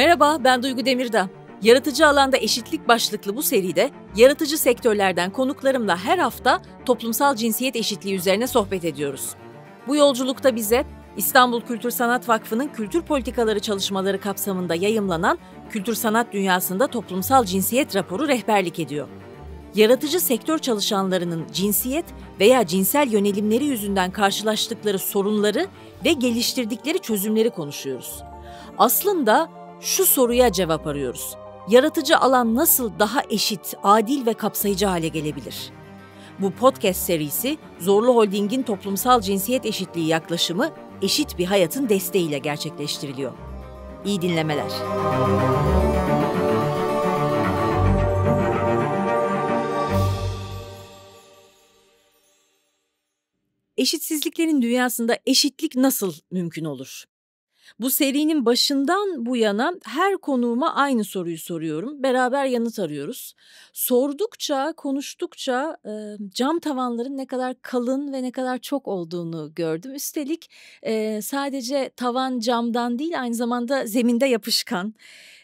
Merhaba, ben Duygu Demirda. Yaratıcı alanda eşitlik başlıklı bu seride yaratıcı sektörlerden konuklarımla her hafta toplumsal cinsiyet eşitliği üzerine sohbet ediyoruz. Bu yolculukta bize İstanbul Kültür Sanat Vakfı'nın kültür politikaları çalışmaları kapsamında yayımlanan Kültür Sanat Dünyasında Toplumsal Cinsiyet raporu rehberlik ediyor. Yaratıcı sektör çalışanlarının cinsiyet veya cinsel yönelimleri yüzünden karşılaştıkları sorunları ve geliştirdikleri çözümleri konuşuyoruz. Aslında şu soruya cevap arıyoruz. Yaratıcı alan nasıl daha eşit, adil ve kapsayıcı hale gelebilir? Bu podcast serisi Zorlu Holding'in toplumsal cinsiyet eşitliği yaklaşımı eşit bir hayatın desteğiyle gerçekleştiriliyor. İyi dinlemeler. Eşitsizliklerin dünyasında eşitlik nasıl mümkün olur? Bu serinin başından bu yana her konuğuma aynı soruyu soruyorum. Beraber yanıt arıyoruz. Sordukça, konuştukça e, cam tavanların ne kadar kalın ve ne kadar çok olduğunu gördüm. Üstelik e, sadece tavan camdan değil aynı zamanda zeminde yapışkan.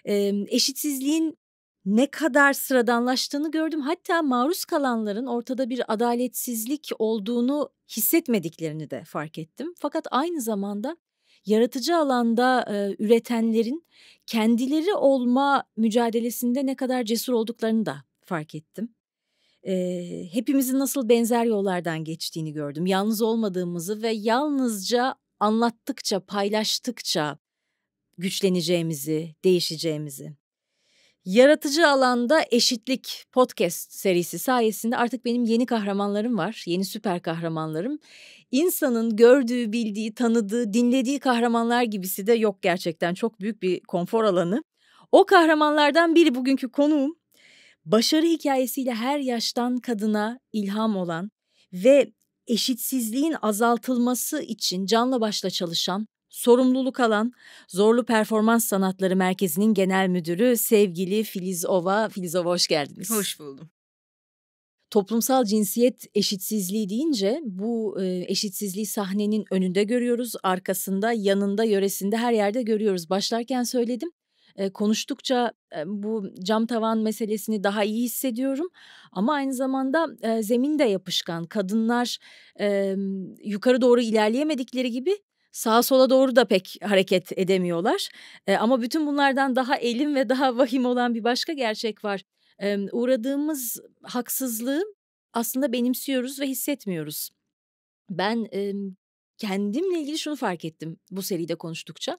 E, eşitsizliğin ne kadar sıradanlaştığını gördüm. Hatta maruz kalanların ortada bir adaletsizlik olduğunu hissetmediklerini de fark ettim. Fakat aynı zamanda yaratıcı alanda e, üretenlerin kendileri olma mücadelesinde ne kadar cesur olduklarını da fark ettim. E, hepimizin nasıl benzer yollardan geçtiğini gördüm. Yalnız olmadığımızı ve yalnızca anlattıkça, paylaştıkça güçleneceğimizi, değişeceğimizi. Yaratıcı alanda eşitlik podcast serisi sayesinde artık benim yeni kahramanlarım var. Yeni süper kahramanlarım. İnsanın gördüğü, bildiği, tanıdığı, dinlediği kahramanlar gibisi de yok gerçekten. Çok büyük bir konfor alanı. O kahramanlardan biri bugünkü konuğum. Başarı hikayesiyle her yaştan kadına ilham olan ve eşitsizliğin azaltılması için canla başla çalışan sorumluluk alan Zorlu Performans Sanatları Merkezi'nin genel müdürü sevgili Filiz Ova. Filiz Ova hoş geldiniz. Hoş buldum. Toplumsal cinsiyet eşitsizliği deyince bu e, eşitsizliği sahnenin önünde görüyoruz, arkasında, yanında, yöresinde her yerde görüyoruz. Başlarken söyledim e, konuştukça e, bu cam tavan meselesini daha iyi hissediyorum. Ama aynı zamanda zemin de yapışkan. Kadınlar yukarı doğru ilerleyemedikleri gibi sağa sola doğru da pek hareket edemiyorlar. E, ama bütün bunlardan daha elim ve daha vahim olan bir başka gerçek var. E, uğradığımız haksızlığı aslında benimsiyoruz ve hissetmiyoruz. Ben e, kendimle ilgili şunu fark ettim bu seride konuştukça.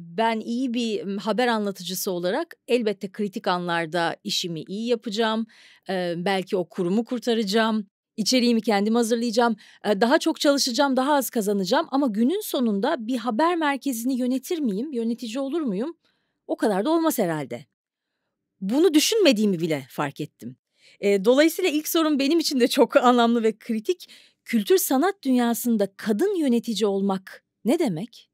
Ben iyi bir haber anlatıcısı olarak elbette kritik anlarda işimi iyi yapacağım. Belki o kurumu kurtaracağım içeriğimi kendim hazırlayacağım, daha çok çalışacağım, daha az kazanacağım ama günün sonunda bir haber merkezini yönetir miyim, yönetici olur muyum? O kadar da olmaz herhalde. Bunu düşünmediğimi bile fark ettim. dolayısıyla ilk sorun benim için de çok anlamlı ve kritik. Kültür sanat dünyasında kadın yönetici olmak ne demek?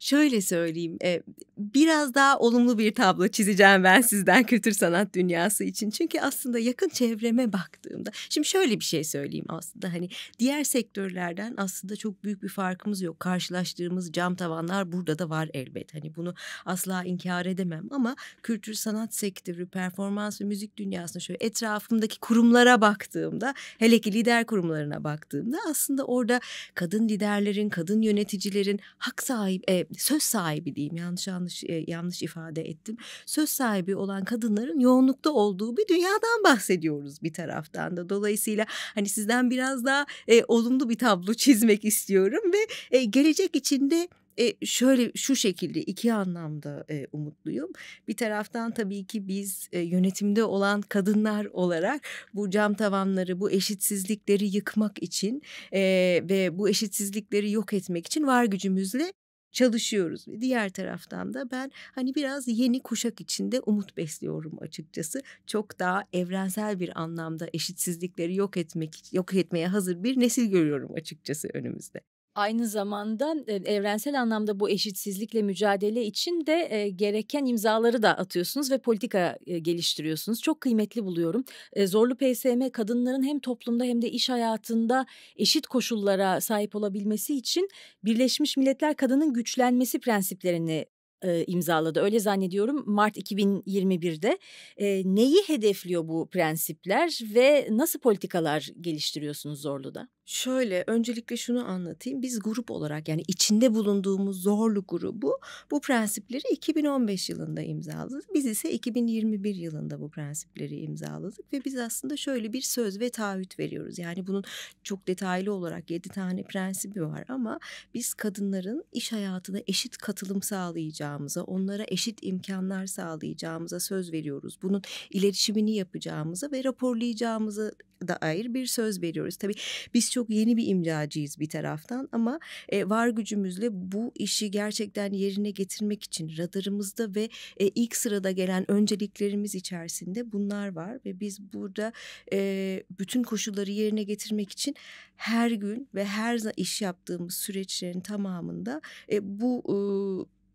şöyle söyleyeyim e, biraz daha olumlu bir tablo çizeceğim ben sizden kültür sanat dünyası için. Çünkü aslında yakın çevreme baktığımda şimdi şöyle bir şey söyleyeyim aslında hani diğer sektörlerden aslında çok büyük bir farkımız yok. Karşılaştığımız cam tavanlar burada da var elbet. Hani bunu asla inkar edemem ama kültür sanat sektörü, performans ve müzik dünyasına şöyle etrafımdaki kurumlara baktığımda hele ki lider kurumlarına baktığımda aslında orada kadın liderlerin, kadın yöneticilerin hak sahibi e, söz sahibi diyeyim yanlış yanlış e, yanlış ifade ettim. Söz sahibi olan kadınların yoğunlukta olduğu bir dünyadan bahsediyoruz bir taraftan da. Dolayısıyla hani sizden biraz daha e, olumlu bir tablo çizmek istiyorum ve e, gelecek içinde e, şöyle şu şekilde iki anlamda e, umutluyum. Bir taraftan tabii ki biz e, yönetimde olan kadınlar olarak bu cam tavanları, bu eşitsizlikleri yıkmak için e, ve bu eşitsizlikleri yok etmek için var gücümüzle çalışıyoruz. Diğer taraftan da ben hani biraz yeni kuşak içinde umut besliyorum açıkçası. Çok daha evrensel bir anlamda eşitsizlikleri yok etmek yok etmeye hazır bir nesil görüyorum açıkçası önümüzde. Aynı zamanda e, evrensel anlamda bu eşitsizlikle mücadele için de e, gereken imzaları da atıyorsunuz ve politika e, geliştiriyorsunuz. Çok kıymetli buluyorum. Zorlu PSM kadınların hem toplumda hem de iş hayatında eşit koşullara sahip olabilmesi için Birleşmiş Milletler Kadının Güçlenmesi prensiplerini imzaladı. Öyle zannediyorum Mart 2021'de. neyi hedefliyor bu prensipler ve nasıl politikalar geliştiriyorsunuz Zorlu'da? Şöyle öncelikle şunu anlatayım. Biz grup olarak yani içinde bulunduğumuz zorlu grubu bu prensipleri 2015 yılında imzaladık. Biz ise 2021 yılında bu prensipleri imzaladık ve biz aslında şöyle bir söz ve taahhüt veriyoruz. Yani bunun çok detaylı olarak 7 tane prensibi var ama biz kadınların iş hayatına eşit katılım sağlayacağımıza, onlara eşit imkanlar sağlayacağımıza söz veriyoruz. Bunun iletişimini yapacağımıza ve raporlayacağımıza dair bir söz veriyoruz. Tabii biz çok yeni bir imzacıyız bir taraftan ama e, var gücümüzle bu işi gerçekten yerine getirmek için radarımızda ve e, ilk sırada gelen önceliklerimiz içerisinde bunlar var ve biz burada e, bütün koşulları yerine getirmek için her gün ve her iş yaptığımız süreçlerin tamamında e, bu e,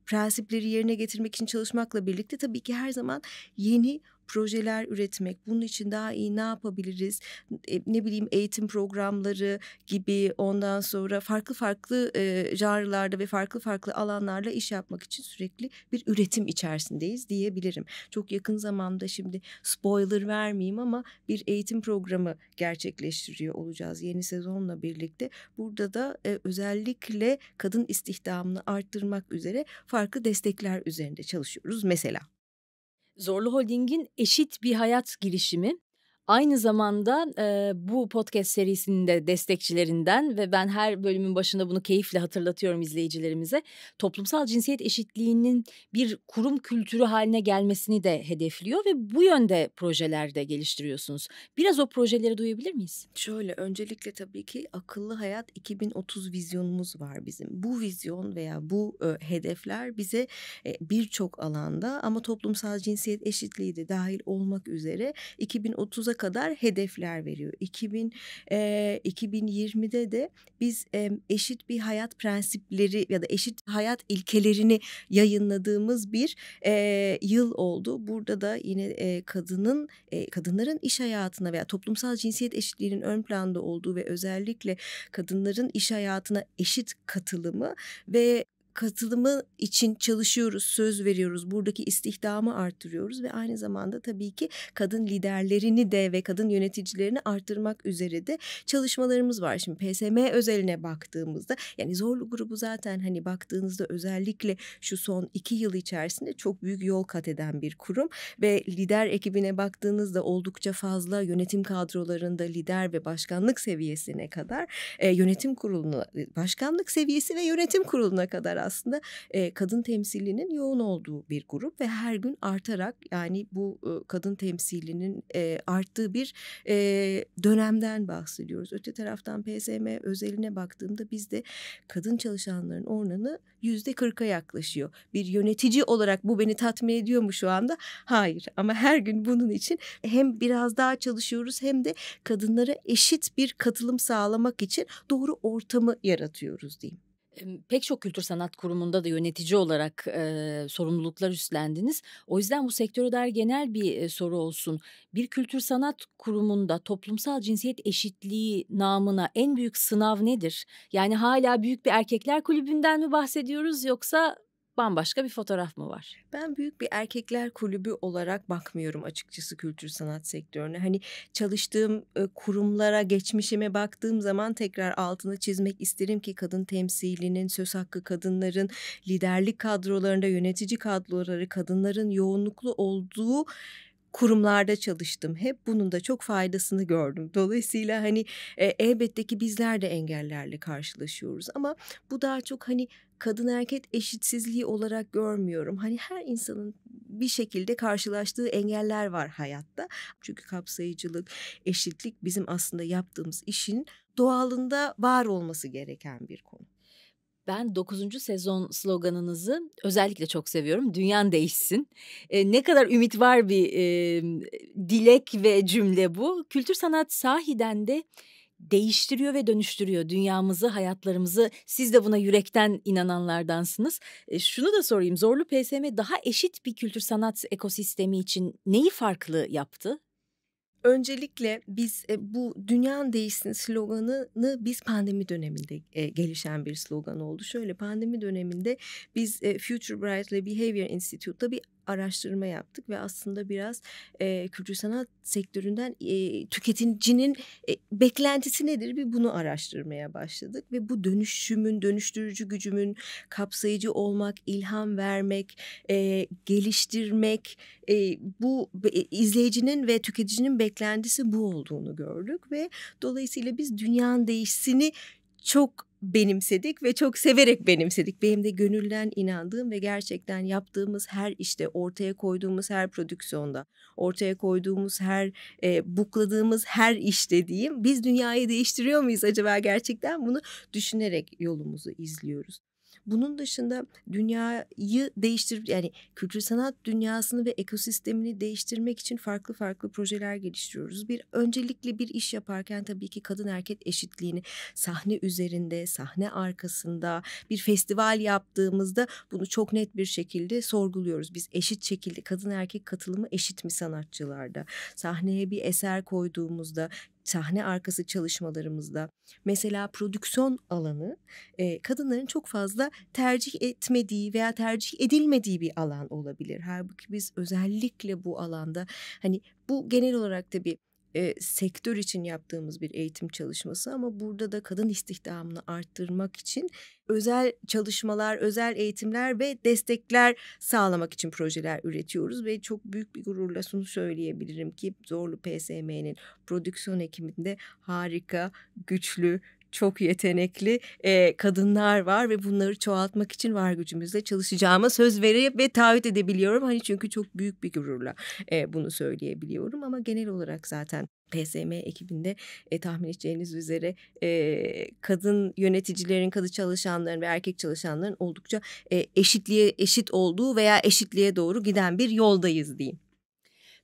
prensipleri yerine getirmek için çalışmakla birlikte tabii ki her zaman yeni projeler üretmek, bunun için daha iyi ne yapabiliriz? E, ne bileyim eğitim programları gibi ondan sonra farklı farklı e, janrlarda ve farklı farklı alanlarla iş yapmak için sürekli bir üretim içerisindeyiz diyebilirim. Çok yakın zamanda şimdi spoiler vermeyeyim ama bir eğitim programı gerçekleştiriyor olacağız yeni sezonla birlikte. Burada da e, özellikle kadın istihdamını arttırmak üzere farklı destekler üzerinde çalışıyoruz mesela. Zorlu Holding'in eşit bir hayat girişimi Aynı zamanda e, bu podcast serisinin de destekçilerinden ve ben her bölümün başında bunu keyifle hatırlatıyorum izleyicilerimize. Toplumsal cinsiyet eşitliğinin bir kurum kültürü haline gelmesini de hedefliyor ve bu yönde projeler de geliştiriyorsunuz. Biraz o projeleri duyabilir miyiz? Şöyle öncelikle tabii ki akıllı hayat 2030 vizyonumuz var bizim. Bu vizyon veya bu e, hedefler bize e, birçok alanda ama toplumsal cinsiyet eşitliği de dahil olmak üzere 2030'a 2030'a kadar hedefler veriyor. 2000 e, 2020'de de biz e, eşit bir hayat prensipleri ya da eşit hayat ilkelerini yayınladığımız bir e, yıl oldu. Burada da yine e, kadının e, kadınların iş hayatına veya toplumsal cinsiyet eşitliğinin ön planda olduğu ve özellikle kadınların iş hayatına eşit katılımı ve katılımı için çalışıyoruz, söz veriyoruz. Buradaki istihdamı artırıyoruz ve aynı zamanda tabii ki kadın liderlerini de ve kadın yöneticilerini artırmak üzere de çalışmalarımız var. Şimdi PSM özeline baktığımızda yani zorlu grubu zaten hani baktığınızda özellikle şu son iki yıl içerisinde çok büyük yol kat eden bir kurum ve lider ekibine baktığınızda oldukça fazla yönetim kadrolarında lider ve başkanlık seviyesine kadar e, yönetim kuruluna e, başkanlık seviyesi ve yönetim kuruluna kadar aslında e, kadın temsilinin yoğun olduğu bir grup ve her gün artarak yani bu e, kadın temsilinin e, arttığı bir e, dönemden bahsediyoruz. Öte taraftan PSM özeline baktığımda bizde kadın çalışanların oranı yüzde kırka yaklaşıyor. Bir yönetici olarak bu beni tatmin ediyor mu şu anda? Hayır ama her gün bunun için hem biraz daha çalışıyoruz hem de kadınlara eşit bir katılım sağlamak için doğru ortamı yaratıyoruz diyeyim pek çok kültür sanat kurumunda da yönetici olarak e, sorumluluklar üstlendiniz. O yüzden bu sektöre dair genel bir e, soru olsun. Bir kültür sanat kurumunda toplumsal cinsiyet eşitliği namına en büyük sınav nedir? Yani hala büyük bir erkekler kulübünden mi bahsediyoruz yoksa bambaşka bir fotoğraf mı var? Ben büyük bir erkekler kulübü olarak bakmıyorum açıkçası kültür sanat sektörüne. Hani çalıştığım e, kurumlara geçmişime baktığım zaman tekrar altını çizmek isterim ki kadın temsilinin, söz hakkı kadınların, liderlik kadrolarında yönetici kadroları kadınların yoğunluklu olduğu kurumlarda çalıştım hep. Bunun da çok faydasını gördüm. Dolayısıyla hani e, elbette ki bizler de engellerle karşılaşıyoruz ama bu daha çok hani kadın erkek eşitsizliği olarak görmüyorum. Hani her insanın bir şekilde karşılaştığı engeller var hayatta. Çünkü kapsayıcılık, eşitlik bizim aslında yaptığımız işin doğalında var olması gereken bir konu. Ben 9. sezon sloganınızı özellikle çok seviyorum. Dünyan değişsin. E, ne kadar ümit var bir e, dilek ve cümle bu. Kültür sanat sahiden de değiştiriyor ve dönüştürüyor dünyamızı, hayatlarımızı. Siz de buna yürekten inananlardansınız. E, şunu da sorayım. Zorlu PSM daha eşit bir kültür sanat ekosistemi için neyi farklı yaptı? Öncelikle biz e, bu dünyanın değişsin sloganını biz pandemi döneminde e, gelişen bir slogan oldu. Şöyle pandemi döneminde biz e, Future Bright'le Behavior Institute'da bir araştırma yaptık ve aslında biraz e, kültür sanat sektöründen e, tüketicinin e, beklentisi nedir bir bunu araştırmaya başladık ve bu dönüşümün dönüştürücü gücümün kapsayıcı olmak, ilham vermek, e, geliştirmek e, bu e, izleyicinin ve tüketicinin beklentisi bu olduğunu gördük ve dolayısıyla biz dünyanın değişsini çok benimsedik ve çok severek benimsedik. Benim de gönülden inandığım ve gerçekten yaptığımız her işte, ortaya koyduğumuz her prodüksiyonda, ortaya koyduğumuz her, e, bukladığımız her işte diyeyim. Biz dünyayı değiştiriyor muyuz acaba gerçekten bunu düşünerek yolumuzu izliyoruz. Bunun dışında dünyayı değiştirip yani kültür sanat dünyasını ve ekosistemini değiştirmek için farklı farklı projeler geliştiriyoruz. Bir öncelikli bir iş yaparken tabii ki kadın erkek eşitliğini sahne üzerinde, sahne arkasında bir festival yaptığımızda bunu çok net bir şekilde sorguluyoruz. Biz eşit şekilde kadın erkek katılımı eşit mi sanatçılarda? Sahneye bir eser koyduğumuzda sahne arkası çalışmalarımızda mesela prodüksiyon alanı e, kadınların çok fazla tercih etmediği veya tercih edilmediği bir alan olabilir. Halbuki biz özellikle bu alanda hani bu genel olarak da bir e, sektör için yaptığımız bir eğitim çalışması ama burada da kadın istihdamını arttırmak için özel çalışmalar, özel eğitimler ve destekler sağlamak için projeler üretiyoruz ve çok büyük bir gururla şunu söyleyebilirim ki Zorlu PSM'nin prodüksiyon ekibinde harika, güçlü, çok yetenekli e, kadınlar var ve bunları çoğaltmak için var gücümüzle çalışacağıma söz verip ve taahhüt edebiliyorum. Hani çünkü çok büyük bir gururla e, bunu söyleyebiliyorum ama genel olarak zaten PSM ekibinde e, tahmin edeceğiniz üzere e, kadın yöneticilerin, kadın çalışanların ve erkek çalışanların oldukça e, eşitliğe eşit olduğu veya eşitliğe doğru giden bir yoldayız diyeyim.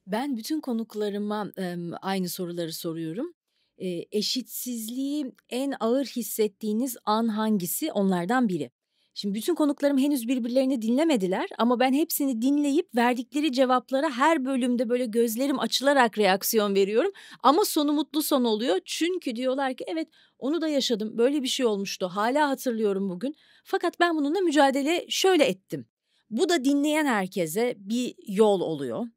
Ben bütün konuklarıma e, aynı soruları soruyorum. E, eşitsizliği en ağır hissettiğiniz an hangisi onlardan biri. Şimdi bütün konuklarım henüz birbirlerini dinlemediler ama ben hepsini dinleyip verdikleri cevaplara her bölümde böyle gözlerim açılarak reaksiyon veriyorum. Ama sonu mutlu son oluyor. Çünkü diyorlar ki evet onu da yaşadım. Böyle bir şey olmuştu. Hala hatırlıyorum bugün. Fakat ben bununla mücadele şöyle ettim. Bu da dinleyen herkese bir yol oluyor.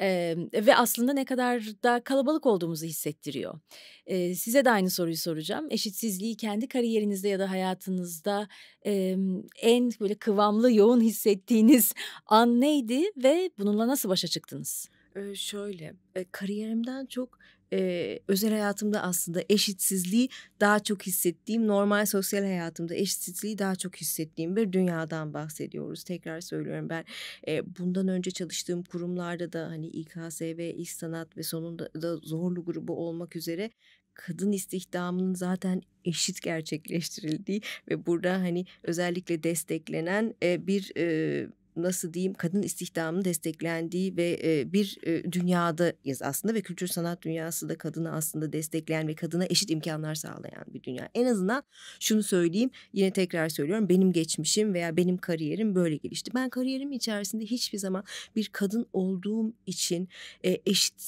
Ee, ve aslında ne kadar da kalabalık olduğumuzu hissettiriyor. Ee, size de aynı soruyu soracağım. Eşitsizliği kendi kariyerinizde ya da hayatınızda e, en böyle kıvamlı, yoğun hissettiğiniz an neydi ve bununla nasıl başa çıktınız? Ee, şöyle, kariyerimden çok e, özel hayatımda aslında eşitsizliği daha çok hissettiğim, normal sosyal hayatımda eşitsizliği daha çok hissettiğim bir dünyadan bahsediyoruz. Tekrar söylüyorum ben e, bundan önce çalıştığım kurumlarda da hani İKSV, İş Sanat ve sonunda da Zorlu grubu olmak üzere kadın istihdamının zaten eşit gerçekleştirildiği ve burada hani özellikle desteklenen e, bir e, nasıl diyeyim kadın istihdamının desteklendiği ve e, bir e, dünyadayız aslında ve kültür sanat dünyası da kadını aslında destekleyen ve kadına eşit imkanlar sağlayan bir dünya. En azından şunu söyleyeyim yine tekrar söylüyorum benim geçmişim veya benim kariyerim böyle gelişti. Ben kariyerim içerisinde hiçbir zaman bir kadın olduğum için e, eşit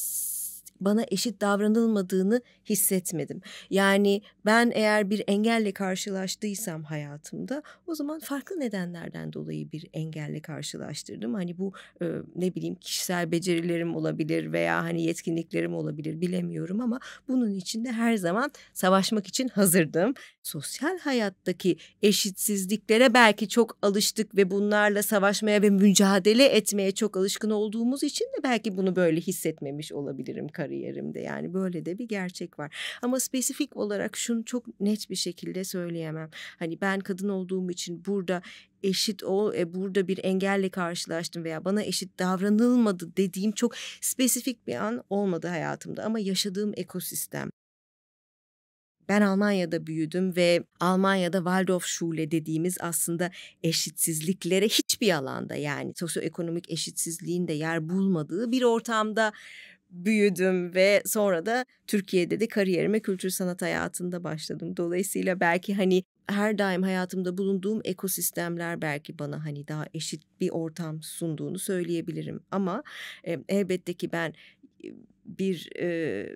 bana eşit davranılmadığını hissetmedim. Yani ben eğer bir engelle karşılaştıysam hayatımda o zaman farklı nedenlerden dolayı bir engelle karşılaştırdım. Hani bu e, ne bileyim kişisel becerilerim olabilir veya hani yetkinliklerim olabilir bilemiyorum ama bunun içinde her zaman savaşmak için hazırdım sosyal hayattaki eşitsizliklere belki çok alıştık ve bunlarla savaşmaya ve mücadele etmeye çok alışkın olduğumuz için de belki bunu böyle hissetmemiş olabilirim kariyerimde. Yani böyle de bir gerçek var. Ama spesifik olarak şunu çok net bir şekilde söyleyemem. Hani ben kadın olduğum için burada eşit o e, burada bir engelle karşılaştım veya bana eşit davranılmadı dediğim çok spesifik bir an olmadı hayatımda ama yaşadığım ekosistem ben Almanya'da büyüdüm ve Almanya'da Waldorf Schule dediğimiz aslında eşitsizliklere hiçbir alanda yani sosyoekonomik eşitsizliğin de yer bulmadığı bir ortamda büyüdüm ve sonra da Türkiye'de de kariyerime kültür sanat hayatında başladım. Dolayısıyla belki hani her daim hayatımda bulunduğum ekosistemler belki bana hani daha eşit bir ortam sunduğunu söyleyebilirim. Ama e, elbette ki ben bir e,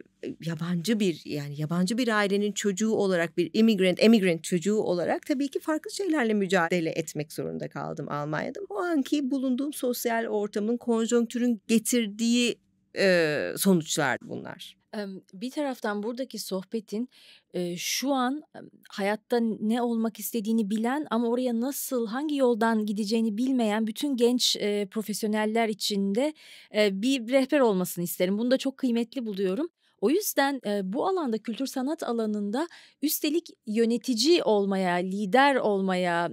yabancı bir yani yabancı bir ailenin çocuğu olarak bir immigrant emigrant çocuğu olarak tabii ki farklı şeylerle mücadele etmek zorunda kaldım Almanya'da. O anki bulunduğum sosyal ortamın konjonktürün getirdiği e, sonuçlar bunlar. Bir taraftan buradaki sohbetin şu an hayatta ne olmak istediğini bilen ama oraya nasıl hangi yoldan gideceğini bilmeyen bütün genç profesyoneller içinde bir rehber olmasını isterim. Bunu da çok kıymetli buluyorum. O yüzden bu alanda kültür sanat alanında üstelik yönetici olmaya, lider olmaya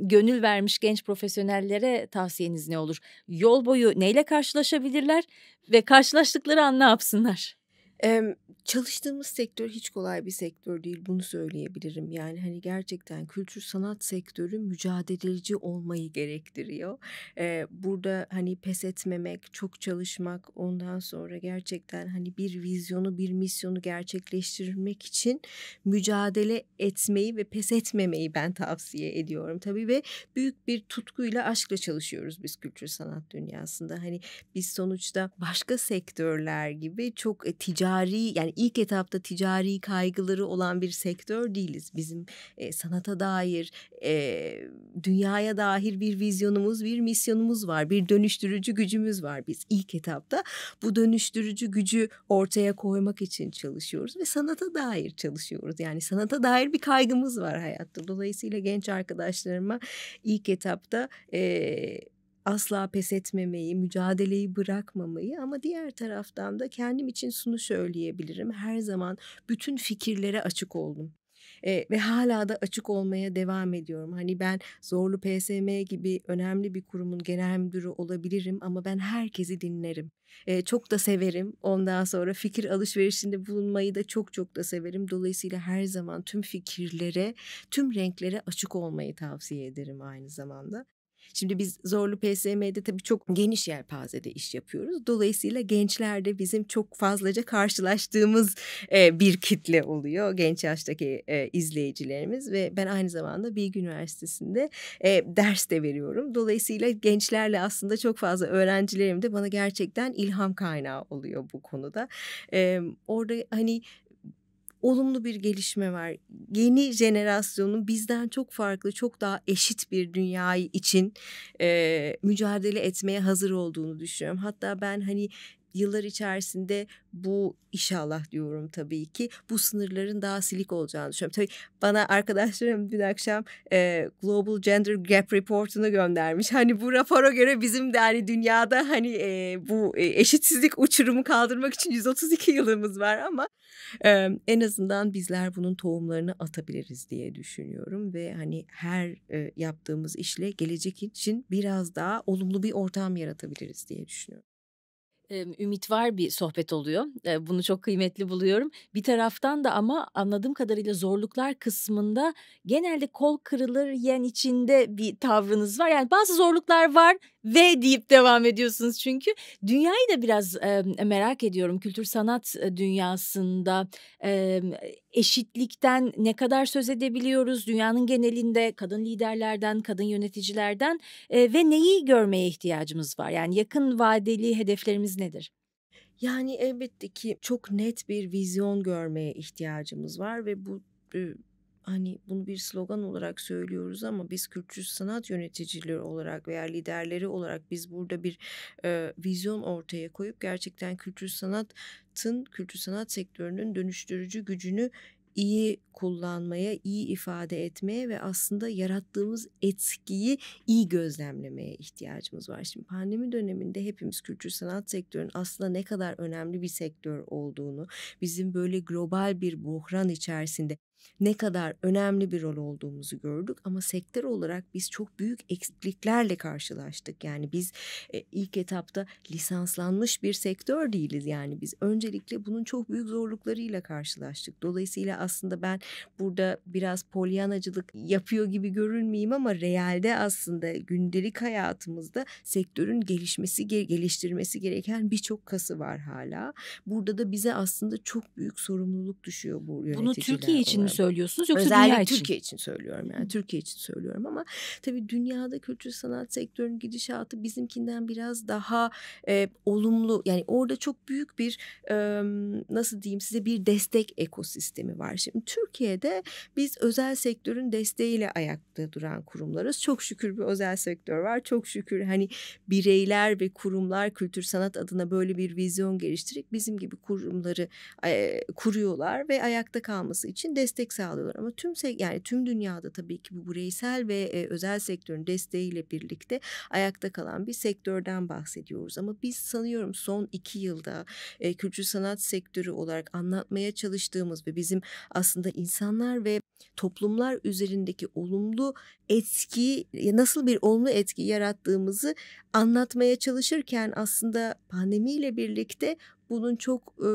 gönül vermiş genç profesyonellere tavsiyeniz ne olur? Yol boyu neyle karşılaşabilirler ve karşılaştıkları an ne yapsınlar? Ee, çalıştığımız sektör hiç kolay bir sektör değil bunu söyleyebilirim. Yani hani gerçekten kültür sanat sektörü mücadeleci olmayı gerektiriyor. Ee, burada hani pes etmemek, çok çalışmak, ondan sonra gerçekten hani bir vizyonu, bir misyonu gerçekleştirmek için mücadele etmeyi ve pes etmemeyi ben tavsiye ediyorum. Tabii ve büyük bir tutkuyla, aşkla çalışıyoruz biz kültür sanat dünyasında. Hani biz sonuçta başka sektörler gibi çok e, ticari ticari yani ilk etapta ticari kaygıları olan bir sektör değiliz. Bizim e, sanata dair, e, dünyaya dair bir vizyonumuz, bir misyonumuz var. Bir dönüştürücü gücümüz var. Biz ilk etapta bu dönüştürücü gücü ortaya koymak için çalışıyoruz ve sanata dair çalışıyoruz. Yani sanata dair bir kaygımız var hayatta. Dolayısıyla genç arkadaşlarıma ilk etapta... E, asla pes etmemeyi, mücadeleyi bırakmamayı ama diğer taraftan da kendim için şunu söyleyebilirim. Her zaman bütün fikirlere açık oldum e, ve hala da açık olmaya devam ediyorum. Hani ben Zorlu PSM gibi önemli bir kurumun genel müdürü olabilirim ama ben herkesi dinlerim. E, çok da severim. Ondan sonra fikir alışverişinde bulunmayı da çok çok da severim. Dolayısıyla her zaman tüm fikirlere, tüm renklere açık olmayı tavsiye ederim aynı zamanda. Şimdi biz zorlu PSM'de tabii çok geniş yelpazede iş yapıyoruz. Dolayısıyla gençlerde bizim çok fazlaca karşılaştığımız e, bir kitle oluyor. Genç yaştaki e, izleyicilerimiz ve ben aynı zamanda Bilgi Üniversitesi'nde e, ders de veriyorum. Dolayısıyla gençlerle aslında çok fazla öğrencilerim de bana gerçekten ilham kaynağı oluyor bu konuda. E, orada hani olumlu bir gelişme var. Yeni jenerasyonun bizden çok farklı, çok daha eşit bir dünyayı için e, mücadele etmeye hazır olduğunu düşünüyorum. Hatta ben hani yıllar içerisinde bu inşallah diyorum tabii ki bu sınırların daha silik olacağını düşünüyorum. Tabii bana arkadaşlarım dün akşam e, Global Gender Gap Report'unu göndermiş. Hani bu rapora göre bizim de hani dünyada hani e, bu eşitsizlik uçurumu kaldırmak için 132 yılımız var ama e, en azından bizler bunun tohumlarını atabiliriz diye düşünüyorum ve hani her e, yaptığımız işle gelecek için biraz daha olumlu bir ortam yaratabiliriz diye düşünüyorum ümit var bir sohbet oluyor. Bunu çok kıymetli buluyorum. Bir taraftan da ama anladığım kadarıyla zorluklar kısmında genelde kol kırılır yen içinde bir tavrınız var. Yani bazı zorluklar var ve deyip devam ediyorsunuz çünkü. Dünyayı da biraz e, merak ediyorum. Kültür sanat e, dünyasında e, eşitlikten ne kadar söz edebiliyoruz? Dünyanın genelinde kadın liderlerden, kadın yöneticilerden e, ve neyi görmeye ihtiyacımız var? Yani yakın vadeli hedeflerimiz nedir? Yani elbette ki çok net bir vizyon görmeye ihtiyacımız var ve bu hani bunu bir slogan olarak söylüyoruz ama biz kültür sanat yöneticileri olarak veya liderleri olarak biz burada bir e, vizyon ortaya koyup gerçekten kültür sanatın kültür sanat sektörünün dönüştürücü gücünü iyi kullanmaya, iyi ifade etmeye ve aslında yarattığımız etkiyi iyi gözlemlemeye ihtiyacımız var. Şimdi pandemi döneminde hepimiz kültür sanat sektörünün aslında ne kadar önemli bir sektör olduğunu, bizim böyle global bir buhran içerisinde ne kadar önemli bir rol olduğumuzu gördük ama sektör olarak biz çok büyük eksikliklerle karşılaştık. Yani biz e, ilk etapta lisanslanmış bir sektör değiliz yani biz öncelikle bunun çok büyük zorluklarıyla karşılaştık. Dolayısıyla aslında ben burada biraz polyanacılık yapıyor gibi görünmeyeyim ama realde aslında gündelik hayatımızda sektörün gelişmesi, geliştirmesi gereken birçok kası var hala. Burada da bize aslında çok büyük sorumluluk düşüyor bu yöneticiler. Bunu Türkiye için mi söylüyorsunuz yoksa Özellikle dünya için? Türkiye için söylüyorum yani. Hı. Türkiye için söylüyorum ama tabii dünyada kültür sanat sektörünün gidişatı bizimkinden biraz daha e, olumlu. Yani orada çok büyük bir e, nasıl diyeyim size bir destek ekosistemi var. Şimdi Türkiye'de biz özel sektörün desteğiyle ayakta duran kurumlarız. Çok şükür bir özel sektör var. Çok şükür hani bireyler ve kurumlar kültür sanat adına böyle bir vizyon geliştirip bizim gibi kurumları e, kuruyorlar ve ayakta kalması için destek destek sağlıyorlar ama tüm yani tüm dünyada tabii ki bu bireysel ve e, özel sektörün desteğiyle birlikte ayakta kalan bir sektörden bahsediyoruz ama biz sanıyorum son iki yılda e, kültür sanat sektörü olarak anlatmaya çalıştığımız ve bizim aslında insanlar ve toplumlar üzerindeki olumlu etki nasıl bir olumlu etki yarattığımızı anlatmaya çalışırken aslında pandemiyle birlikte bunun çok e,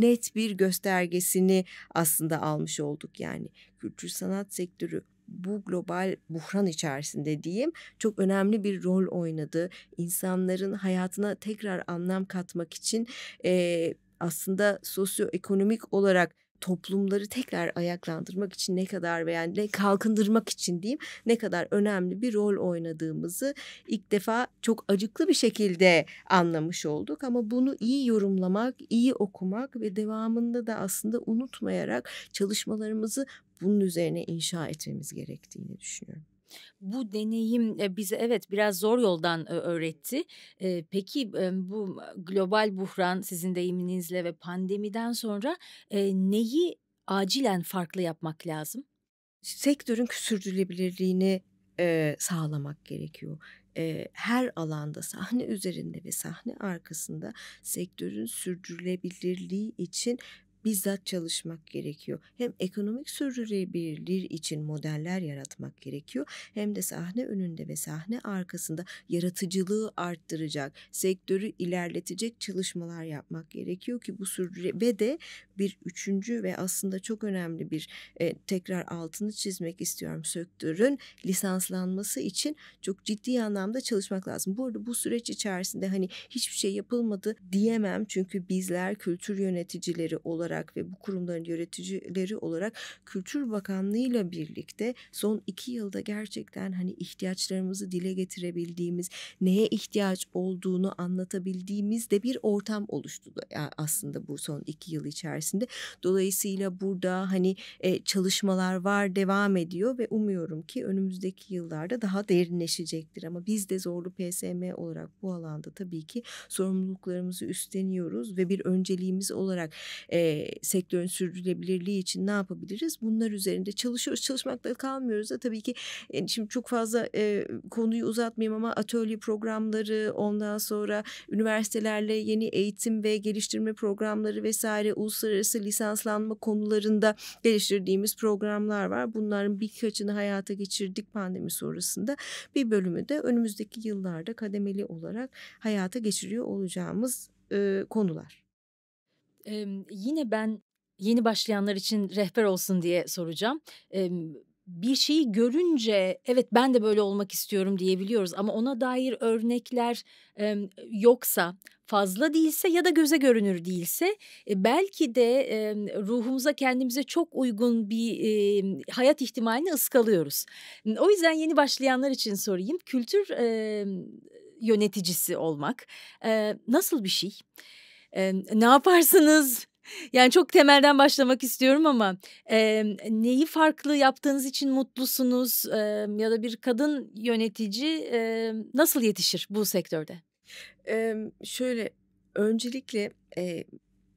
net bir göstergesini aslında almış olduk yani. Kültür sanat sektörü bu global buhran içerisinde diyeyim çok önemli bir rol oynadı. insanların hayatına tekrar anlam katmak için e, aslında sosyoekonomik olarak toplumları tekrar ayaklandırmak için ne kadar veya yani ne kalkındırmak için diyeyim ne kadar önemli bir rol oynadığımızı ilk defa çok acıklı bir şekilde anlamış olduk ama bunu iyi yorumlamak, iyi okumak ve devamında da aslında unutmayarak çalışmalarımızı bunun üzerine inşa etmemiz gerektiğini düşünüyorum. Bu deneyim e, bize evet biraz zor yoldan öğretti. Peki bu global buhran sizin deyiminizle ve pandemiden sonra neyi acilen farklı yapmak lazım? Sektörün sürdürülebilirliğini sağlamak gerekiyor. her alanda sahne üzerinde ve sahne arkasında sektörün sürdürülebilirliği için bizzat çalışmak gerekiyor. Hem ekonomik sürdürülebilirliği için modeller yaratmak gerekiyor hem de sahne önünde ve sahne arkasında yaratıcılığı arttıracak, sektörü ilerletecek çalışmalar yapmak gerekiyor ki bu sürdürü ve de bir üçüncü ve aslında çok önemli bir e, tekrar altını çizmek istiyorum sektörün lisanslanması için çok ciddi anlamda çalışmak lazım. Bu arada bu süreç içerisinde hani hiçbir şey yapılmadı diyemem çünkü bizler kültür yöneticileri olarak olarak ve bu kurumların yöneticileri olarak Kültür Bakanlığı ile birlikte son iki yılda gerçekten hani ihtiyaçlarımızı dile getirebildiğimiz, neye ihtiyaç olduğunu anlatabildiğimiz de bir ortam oluştu yani aslında bu son iki yıl içerisinde. Dolayısıyla burada hani e, çalışmalar var devam ediyor ve umuyorum ki önümüzdeki yıllarda daha derinleşecektir. Ama biz de zorlu PSM olarak bu alanda tabii ki sorumluluklarımızı üstleniyoruz ve bir önceliğimiz olarak e, sektörün sürdürülebilirliği için ne yapabiliriz? Bunlar üzerinde çalışıyoruz. Çalışmakta kalmıyoruz da tabii ki yani e, şimdi çok fazla e, konuyu uzatmayayım ama atölye programları ondan sonra üniversitelerle yeni eğitim ve geliştirme programları vesaire uluslararası lisanslanma konularında geliştirdiğimiz programlar var. Bunların birkaçını hayata geçirdik pandemi sonrasında. Bir bölümü de önümüzdeki yıllarda kademeli olarak hayata geçiriyor olacağımız e, konular. Ee, yine ben yeni başlayanlar için rehber olsun diye soracağım. Ee, bir şeyi görünce evet ben de böyle olmak istiyorum diyebiliyoruz ama ona dair örnekler e, yoksa fazla değilse ya da göze görünür değilse e, belki de e, ruhumuza kendimize çok uygun bir e, hayat ihtimalini ıskalıyoruz. O yüzden yeni başlayanlar için sorayım kültür e, yöneticisi olmak e, nasıl bir şey? e, ne yaparsınız? Yani çok temelden başlamak istiyorum ama e, neyi farklı yaptığınız için mutlusunuz e, ya da bir kadın yönetici e, nasıl yetişir bu sektörde? E, şöyle öncelikle e,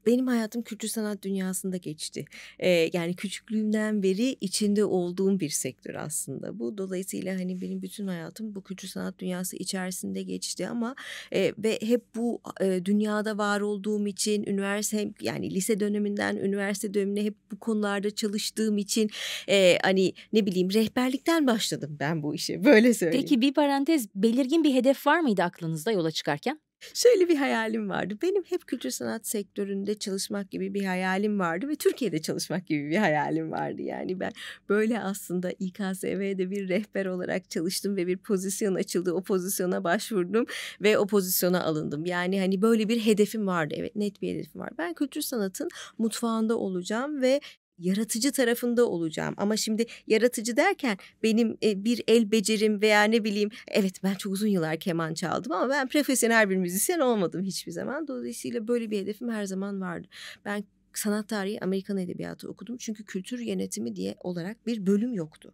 benim hayatım kültür sanat dünyasında geçti. Ee, yani küçüklüğümden beri içinde olduğum bir sektör aslında bu. Dolayısıyla hani benim bütün hayatım bu kültür sanat dünyası içerisinde geçti ama e, ve hep bu e, dünyada var olduğum için üniversite yani lise döneminden üniversite dönemine hep bu konularda çalıştığım için e, hani ne bileyim rehberlikten başladım ben bu işe böyle söyleyeyim. Peki bir parantez belirgin bir hedef var mıydı aklınızda yola çıkarken? şöyle bir hayalim vardı. Benim hep kültür sanat sektöründe çalışmak gibi bir hayalim vardı ve Türkiye'de çalışmak gibi bir hayalim vardı. Yani ben böyle aslında İKSV'de bir rehber olarak çalıştım ve bir pozisyon açıldı. O pozisyona başvurdum ve o pozisyona alındım. Yani hani böyle bir hedefim vardı. Evet net bir hedefim var. Ben kültür sanatın mutfağında olacağım ve yaratıcı tarafında olacağım. Ama şimdi yaratıcı derken benim e, bir el becerim veya ne bileyim evet ben çok uzun yıllar keman çaldım ama ben profesyonel bir müzisyen olmadım hiçbir zaman. Dolayısıyla böyle bir hedefim her zaman vardı. Ben sanat tarihi Amerikan edebiyatı okudum. Çünkü kültür yönetimi diye olarak bir bölüm yoktu.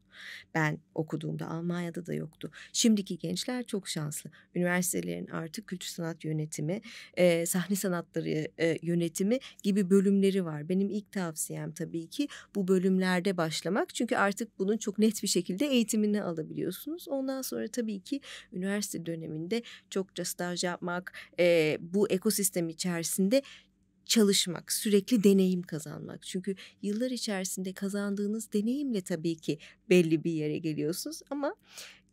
Ben okuduğumda Almanya'da da yoktu. Şimdiki gençler çok şanslı. Üniversitelerin artık kültür sanat yönetimi, e, sahne sanatları e, yönetimi gibi bölümleri var. Benim ilk tavsiyem tabii ki bu bölümlerde başlamak. Çünkü artık bunun çok net bir şekilde eğitimini alabiliyorsunuz. Ondan sonra tabii ki üniversite döneminde çokça staj yapmak, e, bu ekosistem içerisinde çalışmak, sürekli deneyim kazanmak. Çünkü yıllar içerisinde kazandığınız deneyimle tabii ki belli bir yere geliyorsunuz ama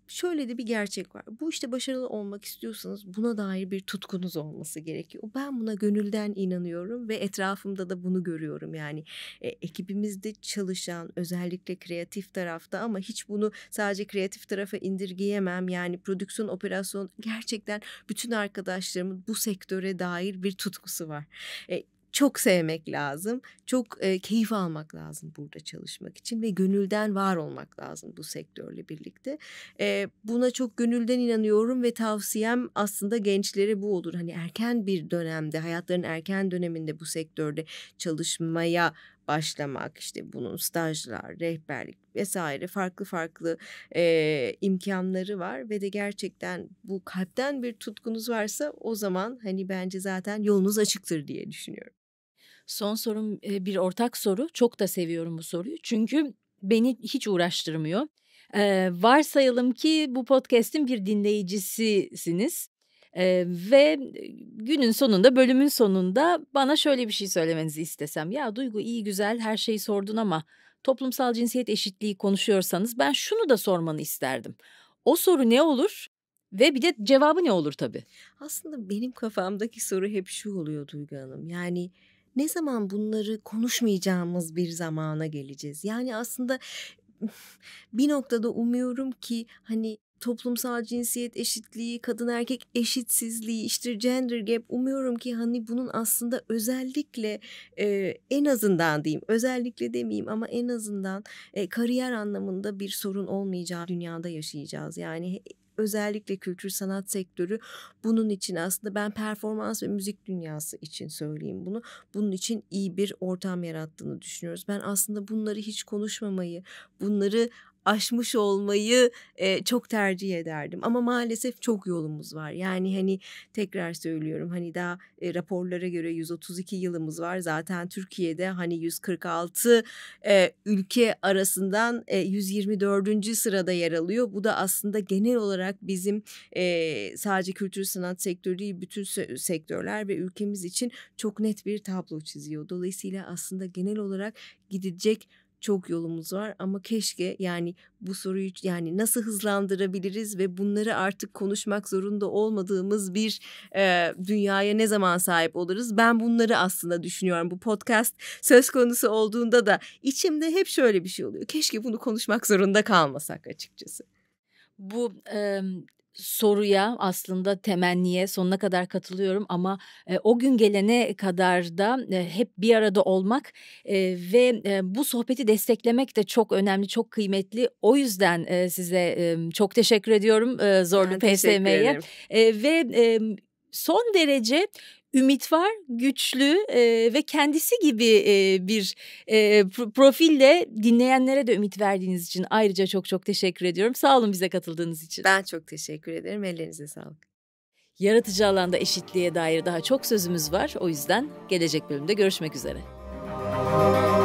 şöyle de bir gerçek var. Bu işte başarılı olmak istiyorsanız buna dair bir tutkunuz olması gerekiyor. Ben buna gönülden inanıyorum ve etrafımda da bunu görüyorum. Yani e, ekibimizde çalışan özellikle kreatif tarafta ama hiç bunu sadece kreatif tarafa indirgeyemem. Yani prodüksiyon, operasyon gerçekten bütün arkadaşlarımın bu sektöre dair bir tutkusu var. E, çok sevmek lazım. Çok e, keyif almak lazım burada çalışmak için ve gönülden var olmak lazım bu sektörle birlikte. E, buna çok gönülden inanıyorum ve tavsiyem aslında gençlere bu olur. Hani erken bir dönemde, hayatların erken döneminde bu sektörde çalışmaya başlamak işte bunun stajlar, rehberlik vesaire farklı farklı e, imkanları var ve de gerçekten bu kalpten bir tutkunuz varsa o zaman hani bence zaten yolunuz açıktır diye düşünüyorum. Son sorum bir ortak soru. Çok da seviyorum bu soruyu. Çünkü beni hiç uğraştırmıyor. Ee, varsayalım ki bu podcast'in bir dinleyicisisiniz ee, ve günün sonunda bölümün sonunda bana şöyle bir şey söylemenizi istesem. Ya Duygu iyi güzel her şeyi sordun ama toplumsal cinsiyet eşitliği konuşuyorsanız ben şunu da sormanı isterdim. O soru ne olur? Ve bir de cevabı ne olur tabii? Aslında benim kafamdaki soru hep şu oluyor Duygu Hanım. Yani ne zaman bunları konuşmayacağımız bir zamana geleceğiz? Yani aslında bir noktada umuyorum ki hani toplumsal cinsiyet eşitliği, kadın erkek eşitsizliği, işte gender gap umuyorum ki hani bunun aslında özellikle e, en azından diyeyim, özellikle demeyeyim ama en azından e, kariyer anlamında bir sorun olmayacağı dünyada yaşayacağız. Yani özellikle kültür sanat sektörü bunun için aslında ben performans ve müzik dünyası için söyleyeyim bunu. Bunun için iyi bir ortam yarattığını düşünüyoruz. Ben aslında bunları hiç konuşmamayı, bunları aşmış olmayı e, çok tercih ederdim. Ama maalesef çok yolumuz var. Yani hani tekrar söylüyorum hani daha e, raporlara göre 132 yılımız var. Zaten Türkiye'de hani 146 e, ülke arasından e, 124. sırada yer alıyor. Bu da aslında genel olarak bizim e, sadece kültür sanat sektörü değil bütün sektörler ve ülkemiz için çok net bir tablo çiziyor. Dolayısıyla aslında genel olarak gidecek çok yolumuz var ama keşke yani bu soruyu yani nasıl hızlandırabiliriz ve bunları artık konuşmak zorunda olmadığımız bir e, dünyaya ne zaman sahip oluruz? Ben bunları aslında düşünüyorum. Bu podcast söz konusu olduğunda da içimde hep şöyle bir şey oluyor. Keşke bunu konuşmak zorunda kalmasak açıkçası. Bu e, soruya aslında temenniye sonuna kadar katılıyorum ama e, o gün gelene kadar da e, hep bir arada olmak e, ve e, bu sohbeti desteklemek de çok önemli, çok kıymetli. O yüzden e, size e, çok teşekkür ediyorum e, Zorlu PSM'ye e, ve e, son derece ümit var, güçlü e, ve kendisi gibi e, bir e, profille dinleyenlere de ümit verdiğiniz için ayrıca çok çok teşekkür ediyorum. Sağ olun bize katıldığınız için. Ben çok teşekkür ederim. Ellerinize sağlık. Yaratıcı alanda eşitliğe dair daha çok sözümüz var. O yüzden gelecek bölümde görüşmek üzere. Müzik